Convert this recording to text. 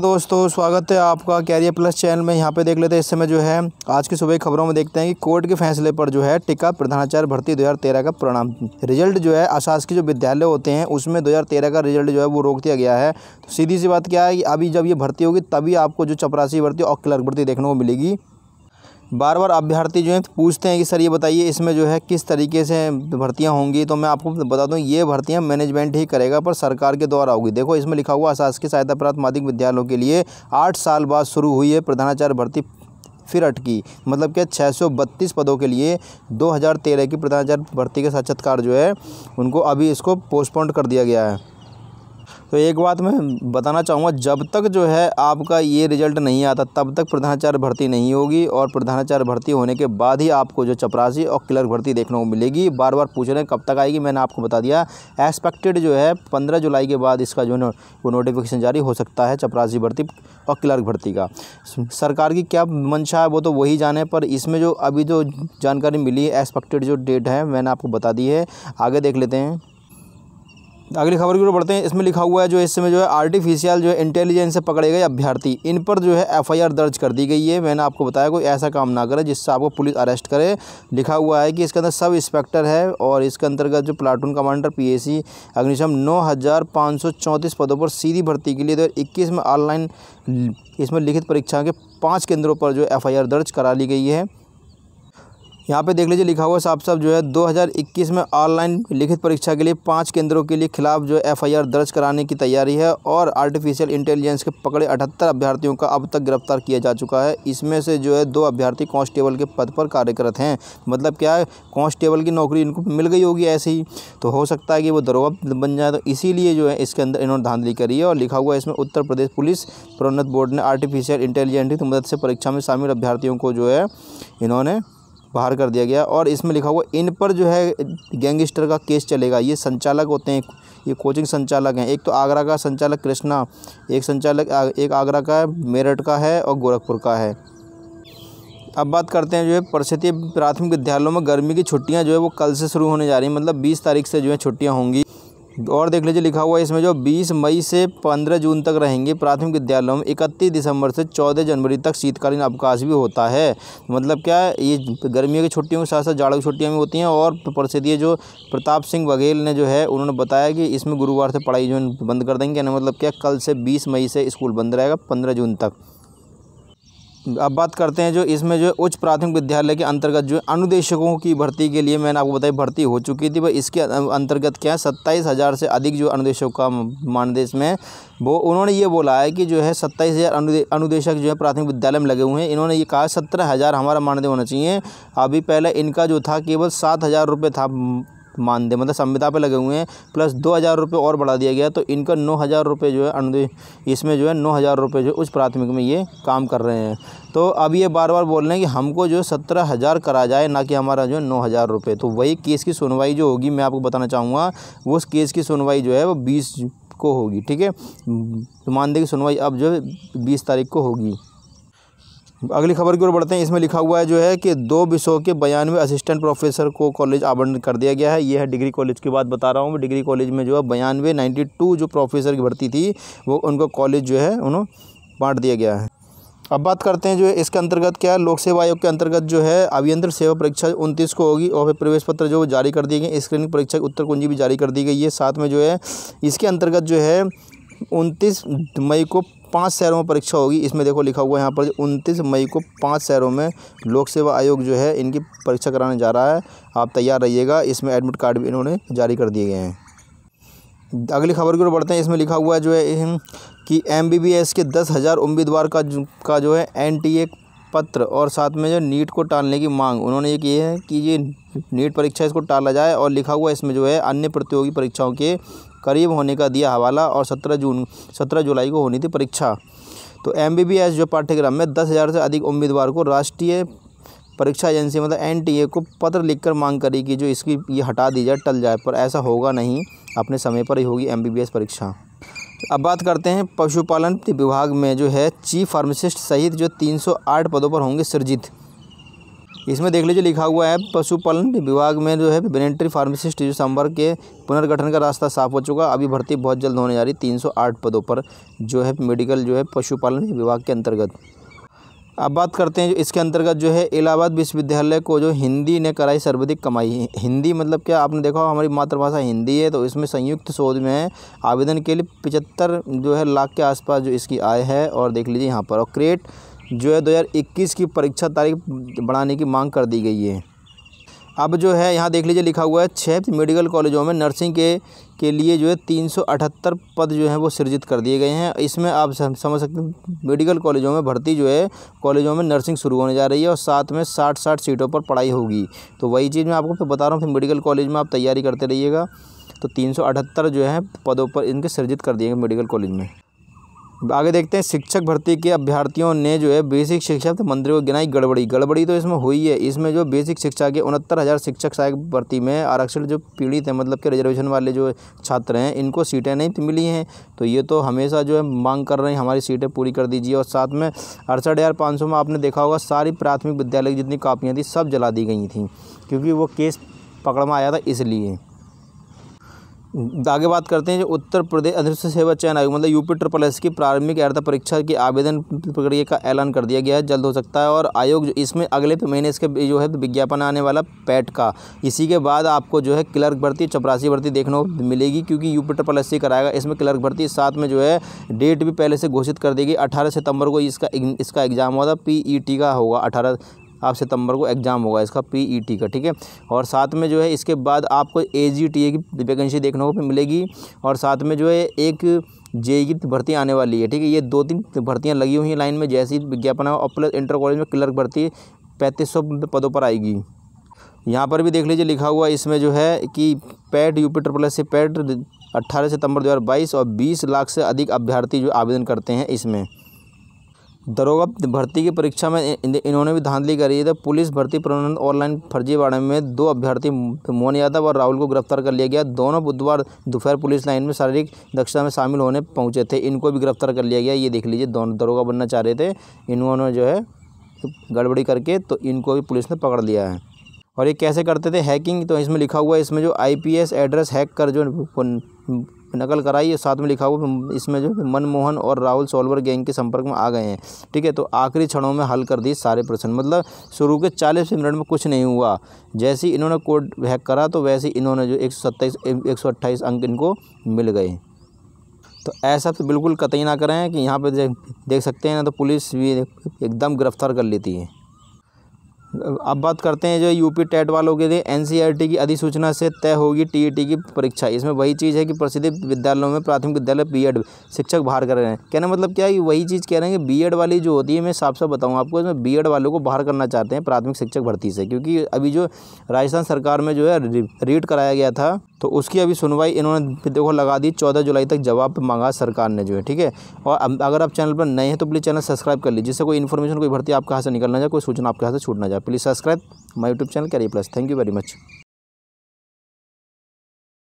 तो दोस्तों स्वागत है आपका कैरियर प्लस चैनल में यहाँ पे देख लेते हैं इस समय जो है आज की सुबह खबरों में देखते हैं कि कोर्ट के फैसले पर जो है टिका प्रधानाचार्य भर्ती 2013 का परिणाम रिजल्ट जो है के जो विद्यालय होते हैं उसमें 2013 का रिजल्ट जो है वो रोक दिया गया है तो सीधी सी बात क्या है अभी जब ये भर्ती होगी तभी आपको जो चपरासी भर्ती और क्लर्क भर्ती देखने को मिलेगी बार बार अभ्यर्थी जो है पूछते हैं कि सर ये बताइए इसमें जो है किस तरीके से भर्तियाँ होंगी तो मैं आपको बता दूँ ये भर्तियाँ मैनेजमेंट ही करेगा पर सरकार के द्वारा होगी देखो इसमें लिखा हुआ अशासकीय सहायता प्राप्त माध्यमिक विद्यालयों के लिए आठ साल बाद शुरू हुई है प्रधानाचार्य भर्ती फिर अटकी मतलब कि छः पदों के लिए 2013 की प्रधानाचार्य भर्ती के साक्षात्कार जो है उनको अभी इसको पोस्टपोन्ड कर दिया गया है तो एक बात मैं बताना चाहूँगा जब तक जो है आपका ये रिजल्ट नहीं आता तब तक प्रधानाचार्य भर्ती नहीं होगी और प्रधानाचार्य भर्ती होने के बाद ही आपको जो चपरासी और क्लर्क भर्ती देखने को मिलेगी बार बार पूछ रहे हैं कब तक आएगी मैंने आपको बता दिया एक्सपेक्टेड जो है पंद्रह जुलाई के बाद इसका जो नो, वो नोटिफिकेशन जारी हो सकता है चपरासी भर्ती और क्लर्क भर्ती का सरकार की क्या मंशा है वो तो वही जाने पर इसमें जो अभी जो जानकारी मिली है एक्सपेक्टेड जो डेट है मैंने आपको बता दी है आगे देख लेते हैं अगली खबर की ओर बढ़ते हैं इसमें लिखा हुआ है जो इस समय जो है आर्टिफिशियल जो है इंटेलिजेंस से पकड़े गए अभ्यर्थी इन पर जो है एफआईआर दर्ज कर दी गई है मैंने आपको बताया कोई ऐसा काम ना करे जिससे आपको पुलिस अरेस्ट करे लिखा हुआ है कि इसके अंदर सब इंस्पेक्टर है और इसके अंतर्गत जो प्लाटून कमांडर पीएसी अग्निशम नौ पदों पर सीधी भर्ती के लिए दो में ऑनलाइन इसमें लिखित परीक्षा के पाँच केंद्रों पर जो एफ दर्ज करा ली गई है यहाँ पे देख लीजिए लिखा हुआ साफ साफ जो है 2021 में ऑनलाइन लिखित परीक्षा के लिए पाँच केंद्रों के लिए खिलाफ जो है एफआईआर दर्ज कराने की तैयारी है और आर्टिफिशियल इंटेलिजेंस के पकड़े अठहत्तर अभ्यर्थियों का अब तक गिरफ्तार किया जा चुका है इसमें से जो है दो अभ्यर्थी कांस्टेबल के पद पर कार्यरत हैं मतलब क्या है कॉन्स्टेबल की नौकरी इनको मिल गई होगी ऐसे ही तो हो सकता है कि वो दरोगा बन जाए तो इसीलिए जो है इसके अंदर इन्होंने धांधली करी है और लिखा हुआ है इसमें उत्तर प्रदेश पुलिस प्रोन्नत बोर्ड ने आर्टिफिशियल इंटेलिजेंस की मदद से परीक्षा में शामिल अभ्यर्थियों को जो है इन्होंने बाहर कर दिया गया और इसमें लिखा हुआ इन पर जो है गैंगस्टर का केस चलेगा ये संचालक होते हैं ये कोचिंग संचालक हैं एक तो आगरा का संचालक कृष्णा एक संचालक एक आगरा का मेरठ का है और गोरखपुर का है अब बात करते हैं जो है प्रसिद्ध प्राथमिक विद्यालयों में गर्मी की छुट्टियां जो है वो कल से शुरू होने जा रही हैं मतलब 20 तारीख से जो है छुट्टियां होंगी और देख लीजिए लिखा हुआ है इसमें जो 20 मई से 15 जून तक रहेंगे प्राथमिक विद्यालयों में 31 दिसंबर से 14 जनवरी तक शीतकालीन अवकाश भी होता है मतलब क्या ये गर्मियों की छुट्टियों के साथ साथ जाड़ों की छुट्टियाँ भी होती हैं और परिषदीय जो प्रताप सिंह बघेल ने जो है उन्होंने बताया कि इसमें गुरुवार से पढ़ाई जो बंद कर देंगे मतलब क्या कल से बीस मई से स्कूल बंद रहेगा पंद्रह जून तक अब बात करते हैं जो इसमें जो उच्च प्राथमिक विद्यालय के अंतर्गत जो अनुदेशकों की भर्ती के लिए मैंने आपको बताया भर्ती हो चुकी थी वह इसके अं-, अंतर्गत क्या है सत्ताईस हज़ार से अधिक जो अनुदेशकों का मानदेय में वो उन्होंने ये बोला है कि जो है सत्ताईस हज़ार अनुदेशक जो है प्राथमिक विद्यालय में लगे हुए हैं इन्होंने ये कहा सत्रह हज़ार हमारा मानदेय होना चाहिए अभी पहले इनका जो था केवल सात हज़ार रुपये था मानदेय मतलब संविदा पे लगे हुए हैं प्लस दो हज़ार रुपये और बढ़ा दिया गया तो इनका नौ हज़ार रुपये जो है अनुदे इसमें जो है नौ हज़ार रुपये जो उच्च प्राथमिक में ये काम कर रहे हैं तो अब ये बार बार बोल रहे हैं कि हमको जो सत्रह हज़ार करा जाए ना कि हमारा जो है नौ हज़ार रुपये तो वही केस की सुनवाई जो होगी मैं आपको बताना चाहूँगा उस केस की सुनवाई जो है वो बीस को होगी ठीक है मानदेय की सुनवाई अब जो है बीस तारीख को होगी अगली खबर की ओर बढ़ते हैं इसमें लिखा हुआ है जो है कि दो विषयों के बयानवे असिस्टेंट प्रोफेसर को कॉलेज आवंटन कर दिया गया है यह है डिग्री कॉलेज की बात बता रहा हूँ मैं डिग्री कॉलेज में जो है बयानवे नाइन्टी टू जो प्रोफेसर की भर्ती थी वो उनको कॉलेज जो है उन्होंने बांट दिया गया है अब बात करते हैं जो है इसके अंतर्गत क्या है लोक सेवा आयोग के अंतर्गत जो है अभियंत्र सेवा परीक्षा उनतीस को होगी और फिर प्रवेश पत्र जो जारी कर दिए गए स्क्रीनिंग परीक्षा उत्तर कुंजी भी जारी कर दी गई है साथ में जो है इसके अंतर्गत जो है उनतीस मई को पाँच शहरों में परीक्षा होगी इसमें देखो लिखा हुआ है यहाँ पर उनतीस मई को पाँच शहरों में लोक सेवा आयोग जो है इनकी परीक्षा कराने जा रहा है आप तैयार रहिएगा इसमें एडमिट कार्ड भी इन्होंने जारी कर दिए गए हैं अगली खबर की ओर बढ़ते हैं इसमें लिखा हुआ है जो है कि एम के दस हज़ार उम्मीदवार का जो, का जो है एन पत्र और साथ में जो नीट को टालने की मांग उन्होंने ये की है कि ये नीट परीक्षा इसको टाला जाए और लिखा हुआ इसमें जो है अन्य प्रतियोगी परीक्षाओं के करीब होने का दिया हवाला और सत्रह जून सत्रह जुलाई को होनी थी परीक्षा तो एम जो पाठ्यक्रम में दस हज़ार से अधिक उम्मीदवार को राष्ट्रीय परीक्षा एजेंसी मतलब एन को पत्र लिखकर मांग करी कि जो इसकी ये हटा दी जाए टल जाए पर ऐसा होगा नहीं अपने समय पर ही होगी एम परीक्षा अब बात करते हैं पशुपालन विभाग में जो है चीफ फार्मासिस्ट सहित जो 308 पदों पर होंगे सृजित इसमें देख लीजिए लिखा हुआ है पशुपालन विभाग में जो है वेनेटरी फार्मासिस्ट जो संवर्ग के पुनर्गठन का रास्ता साफ हो चुका अभी भर्ती बहुत जल्द होने जा रही तीन सौ आठ पदों पर जो है मेडिकल जो है पशुपालन विभाग के अंतर्गत अब बात करते हैं इसके अंतर्गत जो है इलाहाबाद विश्वविद्यालय को जो हिंदी ने कराई सर्वाधिक कमाई हिंदी मतलब क्या आपने देखा हमारी मातृभाषा हिंदी है तो इसमें संयुक्त शोध में आवेदन के लिए पिचहत्तर जो है लाख के आसपास जो इसकी आय है और देख लीजिए यहाँ पर और क्रिएट जो है 2021 की परीक्षा तारीख बढ़ाने की मांग कर दी गई है अब जो है यहाँ देख लीजिए लिखा हुआ है छः मेडिकल कॉलेजों में नर्सिंग के के लिए जो है तीन पद जो हैं वो सृजित कर दिए गए हैं इसमें आप समझ सकते हैं मेडिकल कॉलेजों में भर्ती जो है कॉलेजों में नर्सिंग शुरू होने जा रही है और साथ में साठ साठ सीटों पर पढ़ाई होगी तो वही चीज़ मैं आपको बता रहा हूँ फिर मेडिकल कॉलेज में आप तैयारी करते रहिएगा तो तीन जो है पदों पर इनके सृजित कर दिए गए मेडिकल कॉलेज में आगे देखते हैं शिक्षक भर्ती के अभ्यर्थियों ने जो है बेसिक शिक्षा तो मंत्री को गिनाई गड़बड़ी गड़बड़ी तो इसमें हुई है इसमें जो बेसिक शिक्षा के उनहत्तर हज़ार शिक्षक सहायक भर्ती में आरक्षण जो पीड़ित हैं मतलब के रिजर्वेशन वाले जो छात्र हैं इनको सीटें नहीं मिली हैं तो ये तो हमेशा जो है मांग कर रहे हैं हमारी सीटें पूरी कर दीजिए और साथ में अड़सठ हज़ार पाँच सौ में आपने देखा होगा सारी प्राथमिक विद्यालय की जितनी कापियाँ थी सब जला दी गई थी क्योंकि वो केस पकड़ में आया था इसलिए तो आगे बात करते हैं जो उत्तर प्रदेश अधिक सेवा चयन आयोग मतलब यूपी ट्रिपल एस की प्रारंभिक अर्हता परीक्षा की आवेदन प्रक्रिया का ऐलान कर दिया गया है जल्द हो सकता है और आयोग इसमें अगले तो महीने इसके जो है विज्ञापन आने वाला पैट का इसी के बाद आपको जो है क्लर्क भर्ती चपरासी भर्ती देखने को मिलेगी क्योंकि यूपी ट्रिपल एस कराएगा इसमें क्लर्क भर्ती साथ में जो है डेट भी पहले से घोषित कर देगी अठारह सितंबर को इसका इसका एग्ज़ाम होगा पी का होगा अठारह आप सितंबर को एग्ज़ाम होगा इसका पीईटी e का ठीक है और साथ में जो है इसके बाद आपको एजीटीए की वैकेंसी देखने को मिलेगी और साथ में जो है एक जेई e की भर्ती आने वाली है ठीक है ये दो तीन भर्तियाँ लगी हुई हैं लाइन में जैसी विज्ञापन है और प्लस इंटर कॉलेज में क्लर्क भर्ती पैंतीस सौ पदों पर आएगी यहाँ पर भी देख लीजिए लिखा हुआ इसमें जो है कि पैट यूपी ट्रिपल एस से पैट अट्ठारह सितंबर 2022 और 20 लाख से अधिक अभ्यर्थी जो आवेदन करते हैं इसमें दरोगा भर्ती की परीक्षा में इन्होंने भी धांधली करी है तो पुलिस भर्ती प्रबंधन ऑनलाइन फर्जीवाड़े में दो अभ्यर्थी मोहन यादव और राहुल को गिरफ्तार कर लिया गया दोनों बुधवार दोपहर पुलिस लाइन में शारीरिक दक्षता में शामिल होने पहुंचे थे इनको भी गिरफ्तार कर लिया गया ये देख लीजिए दोनों दरोगा बनना चाह रहे थे इन्होंने जो है गड़बड़ी करके तो इनको भी पुलिस ने पकड़ लिया है और ये कैसे करते थे हैकिंग तो इसमें लिखा हुआ है इसमें जो आई एड्रेस हैक कर जो नकल कराई ये साथ में लिखा हुआ इसमें जो मनमोहन और राहुल सोलवर गैंग के संपर्क में आ गए हैं ठीक है तो आखिरी क्षणों में हल कर दिए सारे प्रश्न मतलब शुरू के चालीस मिनट में कुछ नहीं हुआ जैसे ही इन्होंने कोड हैक करा तो वैसे ही इन्होंने जो एक सौ सत्ताईस अंक इनको मिल गए तो ऐसा तो बिल्कुल कतई ना करें कि यहाँ पे देख सकते हैं ना तो पुलिस भी एकदम गिरफ्तार कर लेती है अब बात करते हैं जो यूपी टेट वालों के लिए एनसीईआरटी की अधिसूचना से तय होगी टीईटी की परीक्षा इसमें वही चीज़ है कि प्रसिद्ध विद्यालयों में प्राथमिक विद्यालय बीएड शिक्षक बाहर कर रहे हैं कहना मतलब क्या है वही चीज़ कह रहे हैं कि बीएड वाली जो होती है मैं साफ साफ बताऊँ आपको इसमें एड वालों को बाहर करना चाहते हैं प्राथमिक शिक्षक भर्ती से क्योंकि अभी जो राजस्थान सरकार में जो है रीड कराया गया था तो उसकी अभी सुनवाई इन्होंने देखो लगा दी चौदह जुलाई तक जवाब मांगा सरकार ने जो है ठीक है और अगर आप चैनल पर नए हैं तो प्लीज़ चैनल सब्सक्राइब कर लीजिए जिससे कोई इन्फॉर्मेशन कोई भर्ती आपके हाथ से निकलना जाए कोई सूचना आपके हाथ से छूट ना जाए please subscribe my YouTube channel carry plus thank you very much